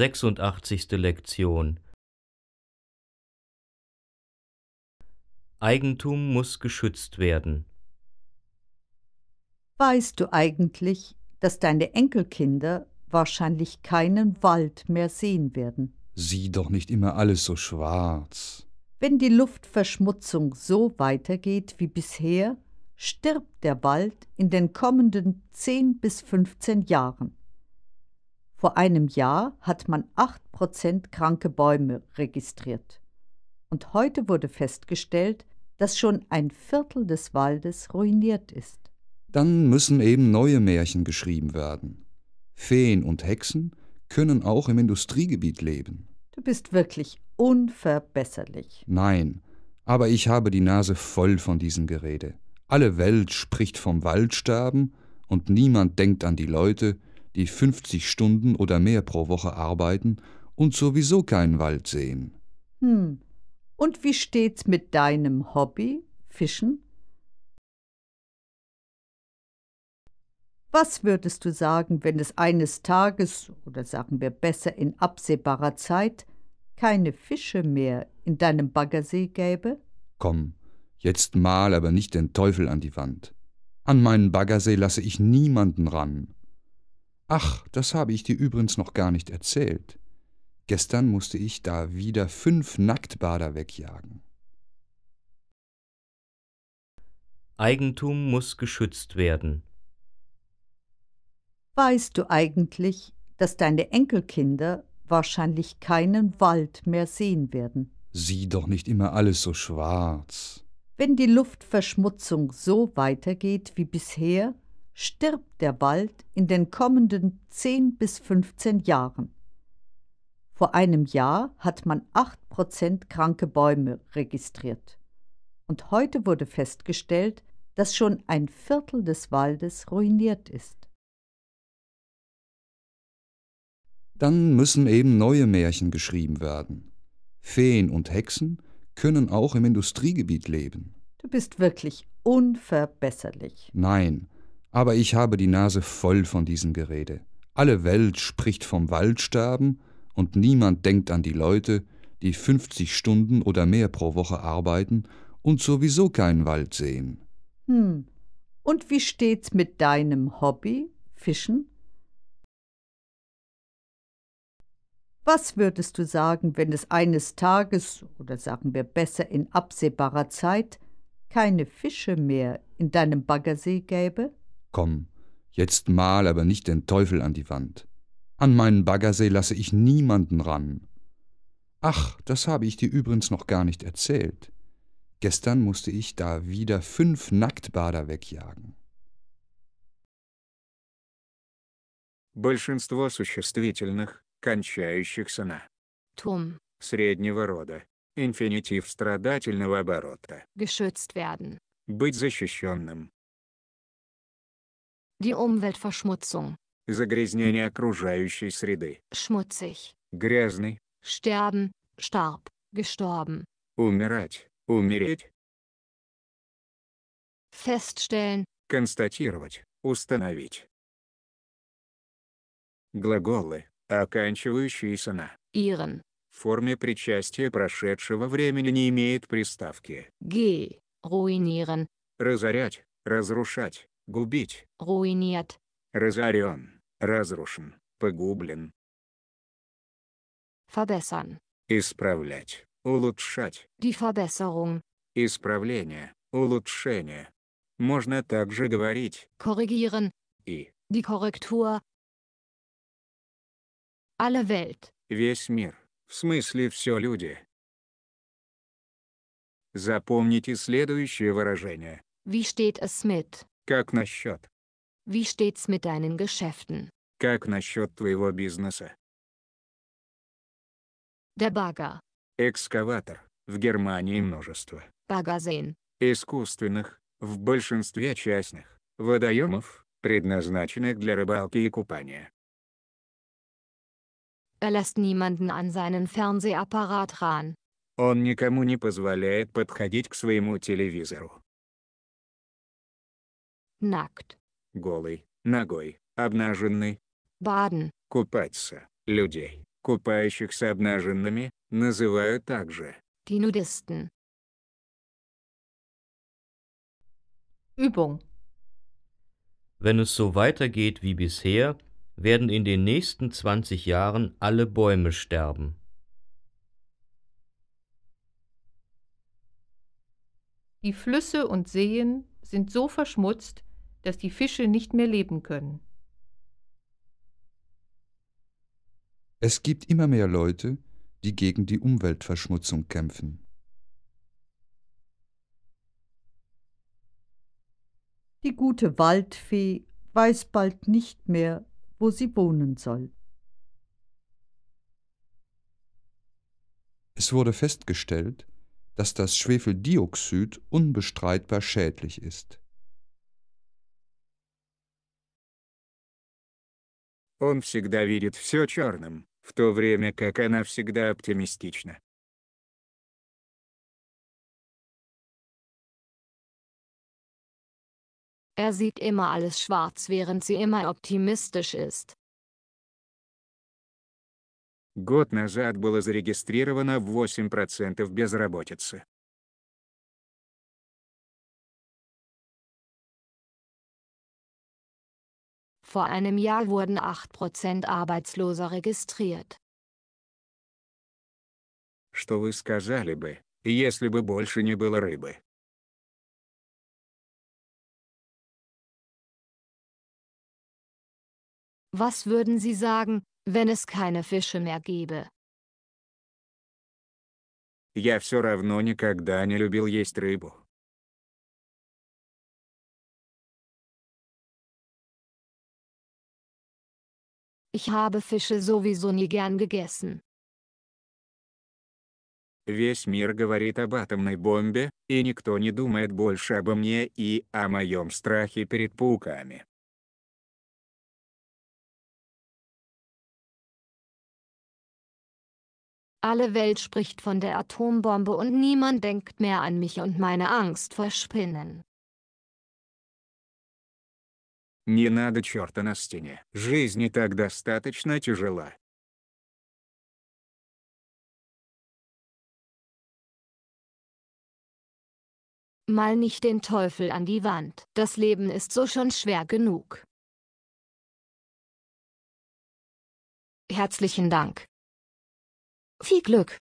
86. Lektion Eigentum muss geschützt werden. Weißt du eigentlich, dass deine Enkelkinder wahrscheinlich keinen Wald mehr sehen werden? Sieh doch nicht immer alles so schwarz. Wenn die Luftverschmutzung so weitergeht wie bisher, stirbt der Wald in den kommenden 10 bis 15 Jahren. Vor einem Jahr hat man 8% kranke Bäume registriert. Und heute wurde festgestellt, dass schon ein Viertel des Waldes ruiniert ist. Dann müssen eben neue Märchen geschrieben werden. Feen und Hexen können auch im Industriegebiet leben. Du bist wirklich unverbesserlich. Nein, aber ich habe die Nase voll von diesem Gerede. Alle Welt spricht vom Waldsterben und niemand denkt an die Leute, die 50 Stunden oder mehr pro Woche arbeiten und sowieso keinen Wald sehen. Hm. Und wie steht's mit deinem Hobby, Fischen? Was würdest du sagen, wenn es eines Tages, oder sagen wir besser in absehbarer Zeit, keine Fische mehr in deinem Baggersee gäbe? Komm, jetzt mal aber nicht den Teufel an die Wand. An meinen Baggersee lasse ich niemanden ran. Ach, das habe ich dir übrigens noch gar nicht erzählt. Gestern musste ich da wieder fünf Nacktbader wegjagen. Eigentum muss geschützt werden. Weißt du eigentlich, dass deine Enkelkinder wahrscheinlich keinen Wald mehr sehen werden? Sieh doch nicht immer alles so schwarz. Wenn die Luftverschmutzung so weitergeht wie bisher, stirbt der Wald in den kommenden 10 bis 15 Jahren. Vor einem Jahr hat man 8% kranke Bäume registriert. Und heute wurde festgestellt, dass schon ein Viertel des Waldes ruiniert ist. Dann müssen eben neue Märchen geschrieben werden. Feen und Hexen können auch im Industriegebiet leben. Du bist wirklich unverbesserlich. Nein, aber ich habe die Nase voll von diesem Gerede. Alle Welt spricht vom Waldsterben und niemand denkt an die Leute, die 50 Stunden oder mehr pro Woche arbeiten und sowieso keinen Wald sehen. Hm. Und wie steht's mit deinem Hobby, Fischen? Was würdest du sagen, wenn es eines Tages, oder sagen wir besser in absehbarer Zeit, keine Fische mehr in deinem Baggersee gäbe? Komm, jetzt mal aber nicht den Teufel an die Wand. An meinen Baggersee lasse ich niemanden ran. Ach, das habe ich dir übrigens noch gar nicht erzählt. Gestern musste ich da wieder fünf Nacktbader wegjagen. Большинство существительных, кончающихся на Tom среднего рода, инфинитив страдательного оборота. geschützt werden. Быть защищенным. Die Umweltverschmutzung. Загрязнение окружающей среды. Schmutzig. Грязный. Sterben. Starb. Gestorben. Умирать. Умереть. Feststellen. Констатировать. Установить. Глаголы, оканчивающиеся на «ирен» в форме причастия прошедшего времени не имеет приставки «г», «руинирен», «разорять», «разрушать», губить. Руинет. Разорен, разрушен, погублен. Verbessern. Исправлять, улучшать. Die Verbesserung. Исправление, улучшение. Можно также говорить korrigieren и die Korrektur. Alle Welt. Весь мир, в смысле все люди. Запомните следующее выражение. Wie steht es mit? Как насчет? Wie steht's mit deinen Geschäften? Как насчет твоего бизнеса? Der Bagger. Экскаватор. В Германии множество. Багазин. Искусственных, в большинстве частных, водоемов, предназначенных для рыбалки и купания. Er lässt niemanden an seinen Fernsehapparat ran. Он никому не позволяет подходить к своему телевизору. Nackt. Голый. Ногой. Обнаженный. Baden. Купаться. Людей, купающихся обнаженными, называют также. Die Nudisten. Übung. Wenn es so weitergeht wie bisher, werden in den nächsten 20 Jahren alle Bäume sterben. Die Flüsse und Seen sind so verschmutzt, dass die Fische nicht mehr leben können. Es gibt immer mehr Leute, die gegen die Umweltverschmutzung kämpfen. Die gute Waldfee weiß bald nicht mehr, wo sie wohnen soll. Es wurde festgestellt, dass das Schwefeldioxid unbestreitbar schädlich ist. Он всегда видит все черным, в то время как она всегда оптимистична. Er sieht immer alles schwarz, während sie immer optimistisch ist. Год назад было зарегистрировано 8% безработицы. Vor einem Jahr wurden 8% Arbeitsloser registriert. Что вы сказали бы, если бы больше не было рыбы? Was würden Sie sagen, wenn es keine Fische mehr gäbe? Я все равно никогда не любил есть рыбу. Ich habe Fische sowieso nie gern gegessen. Весь мир говорит об атомной бомбе, и никто не думает больше обо мне и о моем страхе перед пауками. Alle Welt spricht von der Atombombe und niemand denkt mehr an mich und meine Angst vor Spinnen. Не надо черта на стене. Жизнь и так достаточно тяжела. Mal nicht den Teufel an die Wand. Das Leben ist so schon schwer genug. Herzlichen Dank. Viel Glück.